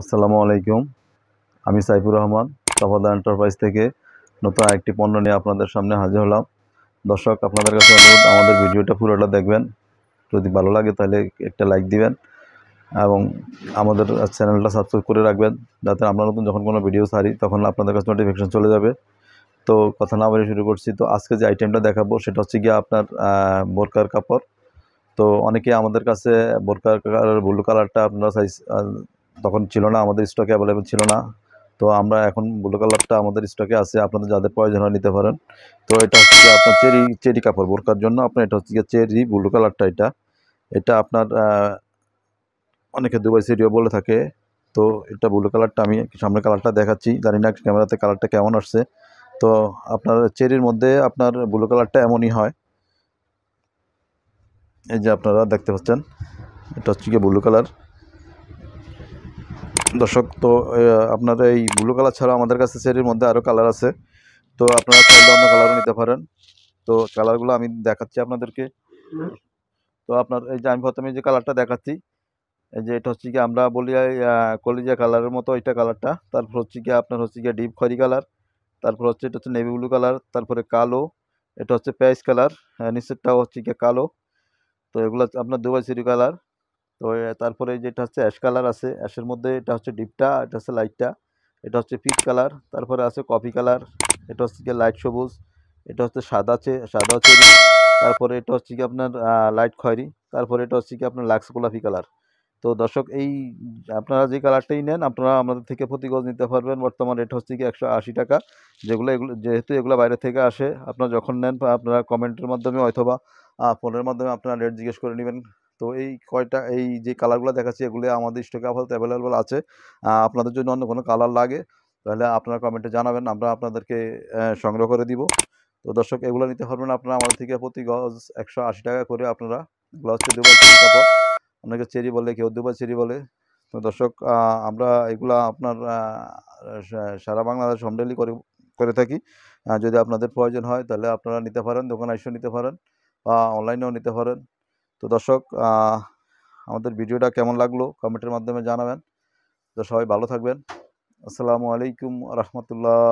আসসালামু আলাইকুম আমি সাইফুর রহমান সাফাদা এন্টারপ্রাইজ থেকে নতুন একটি পণ্য নিয়ে আপনাদের সামনে হাজির হলাম দর্শক আপনাদের কাছে অনুরোধ আমাদের ভিডিওটা পুরোটা দেখবেন যদি ভালো লাগে তাহলে একটা লাইক দিবেন এবং আমাদের চ্যানেলটা সাবস্ক্রাইব করে রাখবেন যাতে আমরা নতুন যখন কোনো ভিডিও সারি তখন আপনাদের কাছে নোটিফিকেশন চলে যাবে তো কথা না বলে শুরু করছি তো আজকে যে আইটেমটা দেখাবো সেটা হচ্ছে গিয়ে আপনার বোরকার কাপড় তো অনেকে আমাদের কাছে বোরকার ব্লু কালারটা আপনারা সাইজ তখন ছিল না আমাদের স্টকে অ্যাভেলেবেল ছিল না তো আমরা এখন ব্লু কালারটা আমাদের স্টকে আছে আপনাদের যাদের প্রয়োজন হয় নিতে পারেন তো এটা হচ্ছে আপনার চেরি চেরি কাপড় বোরকার জন্য আপনার এটা হচ্ছে চেরি ব্লু কালারটা এটা এটা আপনার অনেকে দুবাই সিরিও বলে থাকে তো এটা ব্লু কালারটা আমি সামনে কালারটা দেখাচ্ছি জানি না ক্যামেরাতে কালারটা কেমন আসছে তো আপনার চেরির মধ্যে আপনার ব্লু কালারটা এমনই হয় এই যে আপনারা দেখতে পাচ্ছেন এটা হচ্ছে গিয়ে ব্লু কালার দর্শক তো আপনার এই ব্লু কালার ছাড়া আমাদের কাছে সেটির মধ্যে আরও কালার আছে তো আপনারা চাইলে অন্য কালারও নিতে পারেন তো কালারগুলো আমি দেখাচ্ছি আপনাদেরকে তো আপনার এই যে আমি প্রথমে যে কালারটা দেখাচ্ছি এই যে এটা হচ্ছে কি আমরা বলি কলিজা কালারের মতো এটা কালারটা তারপর হচ্ছে কি আপনার হচ্ছে কি ডিপ খরি কালার তারপর হচ্ছে এটা হচ্ছে নেভি ব্লু কালার তারপরে কালো এটা হচ্ছে প্যাস কালার নিচেরটাও হচ্ছে কি কালো তো এগুলো আপনার দুবাই সিরি কালার তো তারপরে যেটা হচ্ছে অ্যাশ কালার আছে অ্যাশের মধ্যে এটা হচ্ছে ডিপটা এটা হচ্ছে লাইটটা এটা হচ্ছে পিচ কালার তারপরে আছে কফি কালার এটা হচ্ছে গিয়ে লাইট সবুজ এটা হচ্ছে সাদা সাদা চেরি তারপরে এটা হচ্ছে কি আপনার লাইট খয়েরি তারপরে এটা হচ্ছে কি আপনার লাক্স গোলাপি কালার তো দর্শক এই আপনারা যে কালারটাই নেন আপনারা আমাদের থেকে প্রতিগজ নিতে পারবেন বর্তমান রেট হচ্ছে কি একশো আশি টাকা যেগুলো এগুলো যেহেতু এগুলো বাইরে থেকে আসে আপনারা যখন নেন আপনারা কমেন্টের মাধ্যমে অথবা ফোনের মাধ্যমে আপনারা রেট জিজ্ঞেস করে নেবেন তো এই কয়টা এই যে কালারগুলো দেখাচ্ছি এগুলো আমাদের স্টকে আপাতত অ্যাভেলেবেল আছে আপনাদের জন্য অন্য কোনো কালার লাগে তাহলে আপনারা কমেন্টে জানাবেন আমরা আপনাদেরকে সংগ্রহ করে দিব তো দর্শক এগুলো নিতে পারবেন আপনারা আমাদের থেকে প্রতি গজ একশো আশি টাকা করে আপনারা এগুলো হচ্ছে দুবার চেরি কাপড় অনেকে চেরি বলে কেউ দুবার চেরি বলে তো দর্শক আমরা এগুলা আপনার সারা বাংলাদেশ হোম করে করে থাকি যদি আপনাদের প্রয়োজন হয় তাহলে আপনারা নিতে পারেন দোকানে এসেও নিতে পারেন বা অনলাইনেও নিতে পারেন তো দর্শক আমাদের ভিডিওটা কেমন লাগলো কমেন্টের মাধ্যমে জানাবেন তো সবাই ভালো থাকবেন আসসালামু আলাইকুম রহমতুল্লাহ